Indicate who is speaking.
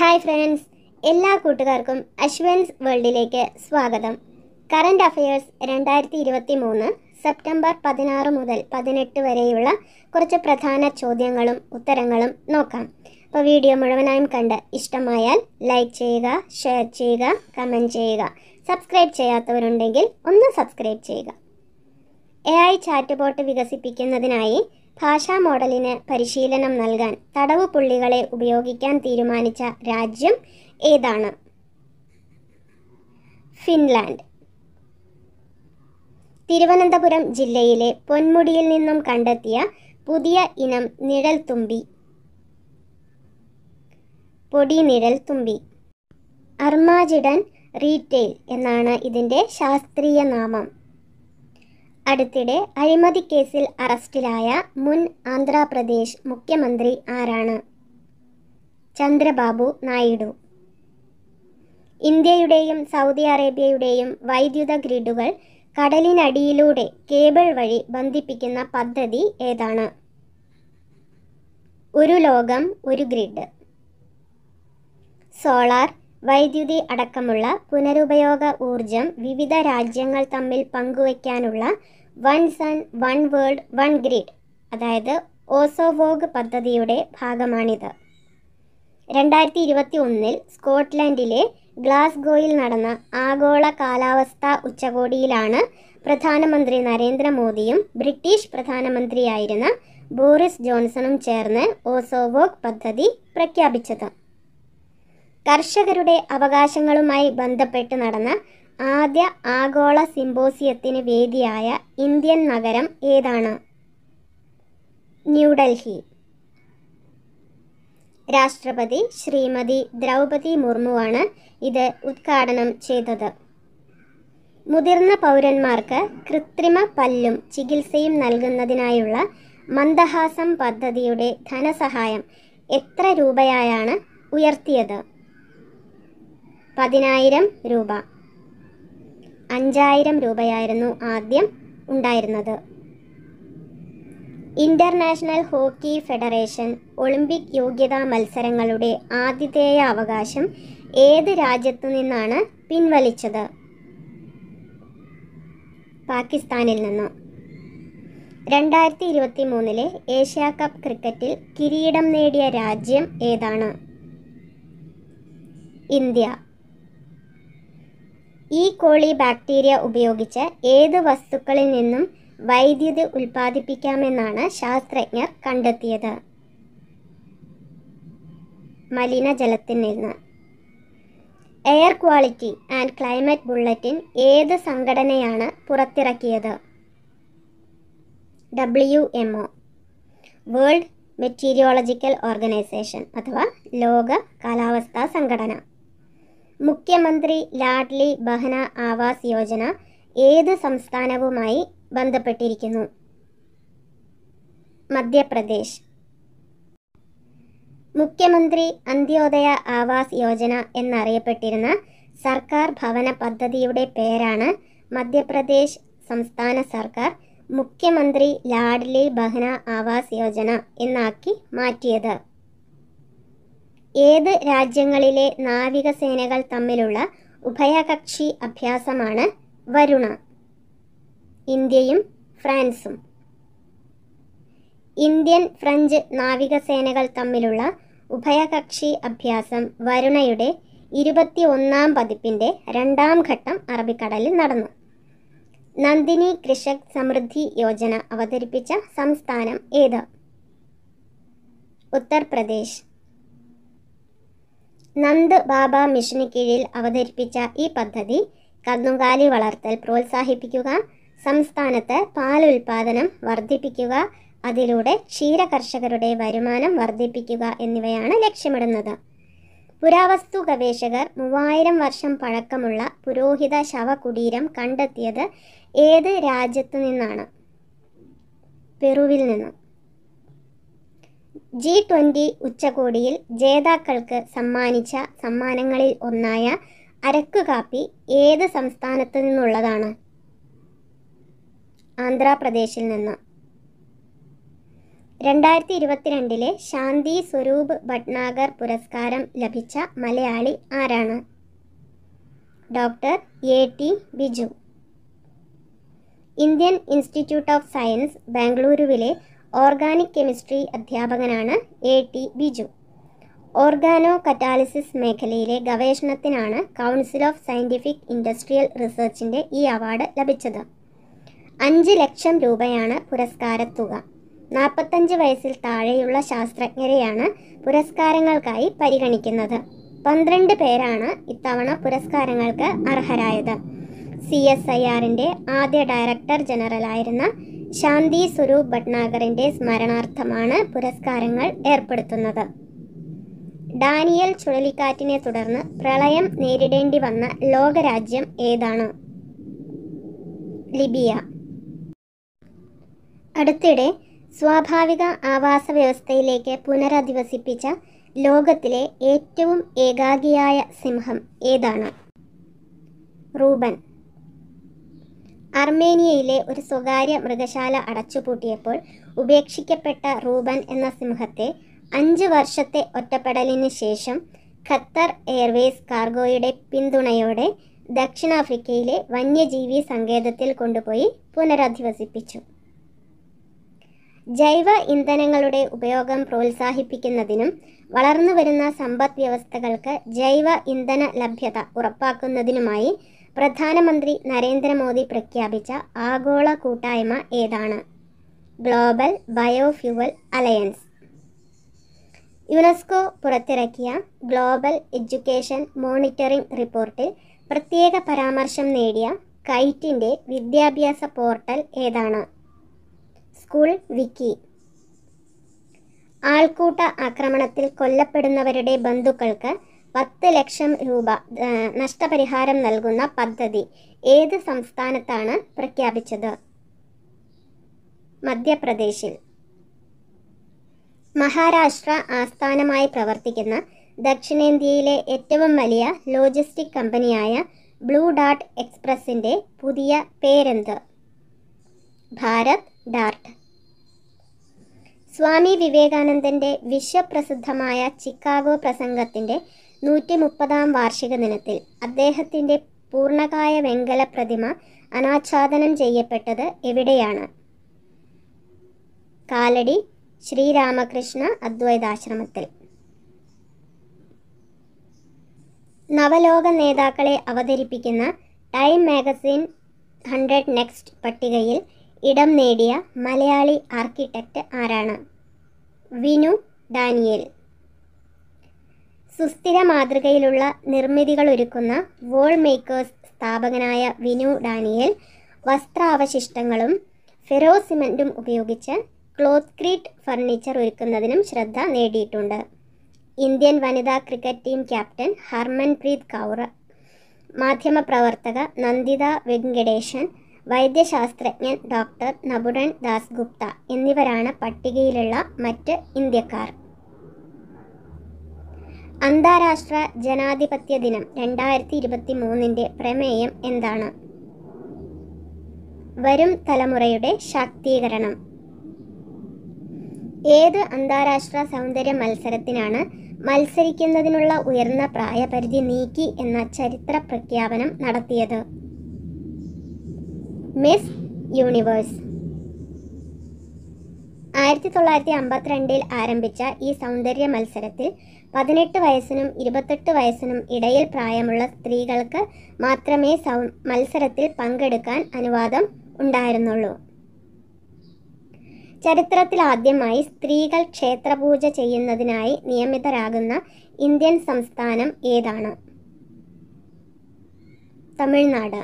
Speaker 1: hi friends എല്ലാ കൂട്ടുകാർക്കും അശ്വൻസ് വേൾഡിലേക്ക് സ്വാഗതം കറൻറ്റ് അഫയേഴ്സ് രണ്ടായിരത്തി ഇരുപത്തി മൂന്ന് സെപ്റ്റംബർ പതിനാറ് മുതൽ പതിനെട്ട് വരെയുള്ള കുറച്ച് പ്രധാന ചോദ്യങ്ങളും ഉത്തരങ്ങളും നോക്കാം അപ്പോൾ വീഡിയോ മുഴുവനായും കണ്ട് ഇഷ്ടമായാൽ ലൈക്ക് ചെയ്യുക ഷെയർ ചെയ്യുക കമൻറ്റ് ചെയ്യുക സബ്സ്ക്രൈബ് ചെയ്യാത്തവരുണ്ടെങ്കിൽ ഒന്ന് സബ്സ്ക്രൈബ് ചെയ്യുക എ ഐ ചാറ്റ് ബോട്ട് വികസിപ്പിക്കുന്നതിനായി ഭാഷാ മോഡലിന് പരിശീലനം നൽകാൻ തടവു പുള്ളികളെ ഉപയോഗിക്കാൻ തീരുമാനിച്ച രാജ്യം ഏതാണ് ഫിൻലാൻഡ് തിരുവനന്തപുരം ജില്ലയിലെ പൊന്മുടിയിൽ നിന്നും കണ്ടെത്തിയ പുതിയ ഇനം നിഴൽ തുമ്പി പൊടി നിഴൽ തുമ്പി അർമാജിഡൻ റീറ്റെയിൽ എന്നാണ് ഇതിൻ്റെ ശാസ്ത്രീയ നാമം അടുത്തിടെ അഴിമതിക്കേസിൽ അറസ്റ്റിലായ മുൻ ആന്ധ്രാപ്രദേശ് മുഖ്യമന്ത്രി ആരാണ് ചന്ദ്രബാബു നായിഡു ഇന്ത്യയുടെയും സൗദി അറേബ്യയുടെയും വൈദ്യുത ഗ്രിഡുകൾ കടലിനടിയിലൂടെ കേബിൾ വഴി ബന്ധിപ്പിക്കുന്ന പദ്ധതി ഏതാണ് ഒരു ലോകം ഒരു ഗ്രിഡ് സോളാർ വൈദ്യുതി അടക്കമുള്ള പുനരുപയോഗ ഊർജം വിവിധ രാജ്യങ്ങൾ തമ്മിൽ പങ്കുവയ്ക്കാനുള്ള one sun one world one grid അതായത് ഓസോവോഗ് പദ്ധതിയുടെ ഭാഗമാണിത് രണ്ടായിരത്തി ഇരുപത്തി ഒന്നിൽ സ്കോട്ട്ലൻഡിലെ ഗ്ലാസ്ഗോയിൽ നടന്ന ആഗോള കാലാവസ്ഥാ ഉച്ചകോടിയിലാണ് പ്രധാനമന്ത്രി നരേന്ദ്രമോദിയും ബ്രിട്ടീഷ് പ്രധാനമന്ത്രിയായിരുന്ന ബോറിസ് ജോൺസണും ചേർന്ന് ഓസോവോഗ് പദ്ധതി പ്രഖ്യാപിച്ചത് കർഷകരുടെ അവകാശങ്ങളുമായി ബന്ധപ്പെട്ട് നടന്ന ആദ്യ ആഗോള സിമ്പോസിയത്തിന് വേദിയായ ഇന്ത്യൻ നഗരം ഏതാണ് ന്യൂഡൽഹി രാഷ്ട്രപതി ശ്രീമതി ദ്രൗപതി മുർമുവാണ് ഇത് ഉദ്ഘാടനം ചെയ്തത് മുതിർന്ന പൗരന്മാർക്ക് കൃത്രിമ പല്ലും ചികിത്സയും നൽകുന്നതിനായുള്ള മന്ദഹാസം പദ്ധതിയുടെ ധനസഹായം എത്ര രൂപയായാണ് ഉയർത്തിയത് പതിനായിരം രൂപ അഞ്ചായിരം രൂപയായിരുന്നു ആദ്യം ഉണ്ടായിരുന്നത് ഇൻ്റർനാഷണൽ ഹോക്കി ഫെഡറേഷൻ ഒളിമ്പിക് യോഗ്യതാ മത്സരങ്ങളുടെ ആതിഥേയ അവകാശം ഏത് രാജ്യത്തു നിന്നാണ് പിൻവലിച്ചത് പാകിസ്ഥാനിൽ നിന്ന് രണ്ടായിരത്തി ഇരുപത്തി മൂന്നിലെ ഏഷ്യ കപ്പ് ക്രിക്കറ്റിൽ കിരീടം നേടിയ രാജ്യം ഏതാണ് ഇന്ത്യ ഈ കോളി ബാക്ടീരിയ ഉപയോഗിച്ച് ഏത് വസ്തുക്കളിൽ നിന്നും വൈദ്യുതി ഉൽപ്പാദിപ്പിക്കാമെന്നാണ് ശാസ്ത്രജ്ഞർ കണ്ടെത്തിയത് മലിനജലത്തിൽ നിന്ന് air quality and climate bulletin ഏത് സംഘടനയാണ് പുറത്തിറക്കിയത് W MO World Meteorological Organization അഥവാ ലോക കാലാവസ്ഥാ സംഘടന മുഖ്യമന്ത്രി ലാഡ്ലി ബഹന ആവാസ് യോജന ഏത് സംസ്ഥാനവുമായി ബന്ധപ്പെട്ടിരിക്കുന്നു മധ്യപ്രദേശ് മുഖ്യമന്ത്രി അന്ത്യോദയ ആവാസ് യോജന എന്നറിയപ്പെട്ടിരുന്ന സർക്കാർ ഭവന പദ്ധതിയുടെ പേരാണ് മധ്യപ്രദേശ് സംസ്ഥാന സർക്കാർ മുഖ്യമന്ത്രി ലാഡ്ലി ബഹന ആവാസ് യോജന എന്നാക്കി മാറ്റിയത് ഏത് രാജ്യങ്ങളിലെ നാവികസേനകൾ തമ്മിലുള്ള ഉഭയകക്ഷി അഭ്യാസമാണ് വരുണ ഇന്ത്യയും ഫ്രാൻസും ഇന്ത്യൻ ഫ്രഞ്ച് നാവികസേനകൾ തമ്മിലുള്ള ഉഭയകക്ഷി അഭ്യാസം വരുണയുടെ ഇരുപത്തി ഒന്നാം പതിപ്പിൻ്റെ രണ്ടാം ഘട്ടം അറബിക്കടലിൽ നടന്നു നന്ദിനി കൃഷക് സമൃദ്ധി യോജന അവതരിപ്പിച്ച സംസ്ഥാനം ഏത് ഉത്തർപ്രദേശ് നന്ദ് ബാബ മിഷന് കീഴിൽ അവതരിപ്പിച്ച ഈ പദ്ധതി കന്നുകാലി വളർത്തൽ പ്രോത്സാഹിപ്പിക്കുക സംസ്ഥാനത്ത് പാൽ ഉൽപാദനം വർദ്ധിപ്പിക്കുക അതിലൂടെ ക്ഷീര കർഷകരുടെ വരുമാനം വർദ്ധിപ്പിക്കുക എന്നിവയാണ് ലക്ഷ്യമിടുന്നത് പുരാവസ്തു ഗവേഷകർ മൂവായിരം വർഷം പഴക്കമുള്ള പുരോഹിത ശവകുടീരം കണ്ടെത്തിയത് ഏത് രാജ്യത്തു നിന്നാണ് പെറുവിൽ നിന്ന് ജി ട്വൻ്റി ഉച്ചകോടിയിൽ ജേതാക്കൾക്ക് സമ്മാനിച്ച സമ്മാനങ്ങളിൽ ഒന്നായ അരക്ക് കാപ്പി ഏത് സംസ്ഥാനത്ത് നിന്നുള്ളതാണ് ആന്ധ്രാപ്രദേശിൽ നിന്ന് രണ്ടായിരത്തി ഇരുപത്തിരണ്ടിലെ ശാന്തി സ്വരൂപ് ഭട്നാഗർ പുരസ്കാരം ലഭിച്ച മലയാളി ആരാണ് doctor A T Biju Indian Institute of Science ബാംഗ്ലൂരുവിലെ ഓർഗാനിക് കെമിസ്ട്രി അധ്യാപകനാണ് A T Biju organocatalysis മേഖലയിലെ ഗവേഷണത്തിനാണ് കൗൺസിൽ ഓഫ് സയൻറ്റിഫിക് ഇൻഡസ്ട്രിയൽ റിസർച്ചിൻ്റെ ഈ അവാർഡ് ലഭിച്ചത് അഞ്ച് ലക്ഷം രൂപയാണ് പുരസ്കാരത്തുക നാൽപ്പത്തഞ്ച് വയസ്സിൽ താഴെയുള്ള ശാസ്ത്രജ്ഞരെയാണ് പുരസ്കാരങ്ങൾക്കായി പരിഗണിക്കുന്നത് പന്ത്രണ്ട് പേരാണ് ഇത്തവണ പുരസ്കാരങ്ങൾക്ക് അർഹരായത് സി എസ് ഐ ആറിൻ്റെ ആദ്യ ഡയറക്ടർ ജനറലായിരുന്ന ശാന്തി സ്വരൂപ് ഭട്നാഗറിൻ്റെ സ്മരണാർത്ഥമാണ് പുരസ്കാരങ്ങൾ ഏർപ്പെടുത്തുന്നത് ഡാനിയൽ ചുഴലിക്കാറ്റിനെ തുടർന്ന് പ്രളയം നേരിടേണ്ടി വന്ന ലോകരാജ്യം ഏതാണ് ലിബിയ അടുത്തിടെ സ്വാഭാവിക ആവാസ വ്യവസ്ഥയിലേക്ക് പുനരധിവസിപ്പിച്ച ലോകത്തിലെ ഏറ്റവും ഏകാഗിയായ സിംഹം ഏതാണ് റൂബൻ അർമേനിയയിലെ ഒരു സ്വകാര്യ മൃഗശാല അടച്ചുപൂട്ടിയപ്പോൾ ഉപേക്ഷിക്കപ്പെട്ട റൂബൻ എന്ന സിംഹത്തെ അഞ്ച് വർഷത്തെ ഒറ്റപ്പെടലിന് ശേഷം ഖത്തർ എയർവേസ് കാർഗോയുടെ പിന്തുണയോടെ ദക്ഷിണാഫ്രിക്കയിലെ വന്യജീവി സങ്കേതത്തിൽ കൊണ്ടുപോയി പുനരധിവസിപ്പിച്ചു ജൈവ ഇന്ധനങ്ങളുടെ ഉപയോഗം പ്രോത്സാഹിപ്പിക്കുന്നതിനും വളർന്നുവരുന്ന സമ്പദ് വ്യവസ്ഥകൾക്ക് ജൈവ ഇന്ധന ലഭ്യത ഉറപ്പാക്കുന്നതിനുമായി പ്രധാനമന്ത്രി നരേന്ദ്രമോദി പ്രഖ്യാപിച്ച ആഗോള കൂട്ടായ്മ ഏതാണ് ഗ്ലോബൽ ബയോഫ്യൂവൽ അലയൻസ് യുനെസ്കോ പുറത്തിറക്കിയ ഗ്ലോബൽ എഡ്യൂക്കേഷൻ മോണിറ്ററിംഗ് റിപ്പോർട്ടിൽ പ്രത്യേക പരാമർശം നേടിയ കൈറ്റിൻ്റെ വിദ്യാഭ്യാസ പോർട്ടൽ ഏതാണ് സ്കൂൾ വിക്കി ആൾക്കൂട്ട ആക്രമണത്തിൽ കൊല്ലപ്പെടുന്നവരുടെ ബന്ധുക്കൾക്ക് പത്ത് ലക്ഷം രൂപ നഷ്ടപരിഹാരം നൽകുന്ന പദ്ധതി ഏത് സംസ്ഥാനത്താണ് പ്രഖ്യാപിച്ചത് മധ്യപ്രദേശിൽ മഹാരാഷ്ട്ര ആസ്ഥാനമായി പ്രവർത്തിക്കുന്ന ദക്ഷിണേന്ത്യയിലെ ഏറ്റവും വലിയ ലോജിസ്റ്റിക് കമ്പനിയായ ബ്ലൂ ഡാർട്ട് എക്സ്പ്രസിൻ്റെ പുതിയ പേരെന്ത് ഭാരത് ഡാർട്ട് സ്വാമി വിവേകാനന്ദൻ്റെ വിശ്വപ്രസിദ്ധമായ ചിക്കാഗോ പ്രസംഗത്തിൻ്റെ നൂറ്റി മുപ്പതാം വാർഷിക ദിനത്തിൽ അദ്ദേഹത്തിൻ്റെ പൂർണ്ണകായ വെങ്കല പ്രതിമ അനാച്ഛാദനം ചെയ്യപ്പെട്ടത് എവിടെയാണ് കാലടി ശ്രീരാമകൃഷ്ണ അദ്വൈതാശ്രമത്തിൽ നവലോക നേതാക്കളെ അവതരിപ്പിക്കുന്ന ടൈം മാഗസിൻ ഹൺഡ്രഡ് നെക്സ്റ്റ് പട്ടികയിൽ ഇടം നേടിയ മലയാളി ആർക്കിടെക്റ്റ് ആരാണ് വിനു ഡാനിയേൽ സുസ്ഥിര മാതൃകയിലുള്ള ഒരുക്കുന്ന വോൾ മേക്കേഴ്സ് സ്ഥാപകനായ വിനു ഡാനിയൽ വസ്ത്രാവശിഷ്ടങ്ങളും ഫെറോ സിമെൻറ്റും ഉപയോഗിച്ച് ക്ലോത്ത് ക്രീറ്റ് ഫർണിച്ചർ ഒരുക്കുന്നതിനും ശ്രദ്ധ നേടിയിട്ടുണ്ട് ഇന്ത്യൻ വനിതാ cricket team captain Harmanpreet Kaur മാധ്യമപ്രവർത്തക നന്ദിത വെങ്കടേശൻ വൈദ്യശാസ്ത്രജ്ഞൻ ഡോക്ടർ നബുരൻ ദാസ്ഗുപ്ത എന്നിവരാണ് പട്ടികയിലുള്ള മറ്റ് ഇന്ത്യക്കാർ അന്താരാഷ്ട്ര ജനാധിപത്യ ദിനം രണ്ടായിരത്തി ഇരുപത്തി മൂന്നിൻ്റെ പ്രമേയം എന്താണ് വരും തലമുറയുടെ ശാക്തീകരണം ഏത് അന്താരാഷ്ട്ര സൗന്ദര്യ മത്സരത്തിനാണ് മത്സരിക്കുന്നതിനുള്ള ഉയർന്ന പ്രായപരിധി നീക്കി എന്ന ചരിത്ര പ്രഖ്യാപനം നടത്തിയത് മിസ് യൂണിവേഴ്സ് ആയിരത്തി തൊള്ളായിരത്തി അമ്പത്തിരണ്ടിൽ ആരംഭിച്ച ഈ സൗന്ദര്യ മത്സരത്തിൽ പതിനെട്ട് വയസ്സിനും ഇരുപത്തെട്ട് വയസ്സിനും ഇടയിൽ പ്രായമുള്ള സ്ത്രീകൾക്ക് മാത്രമേ സൗ മത്സരത്തിൽ പങ്കെടുക്കാൻ അനുവാദം ഉണ്ടായിരുന്നുള്ളൂ ചരിത്രത്തിൽ ആദ്യമായി സ്ത്രീകൾ ക്ഷേത്രപൂജ ചെയ്യുന്നതിനായി നിയമിതരാകുന്ന ഇന്ത്യൻ സംസ്ഥാനം ഏതാണ് തമിഴ്നാട്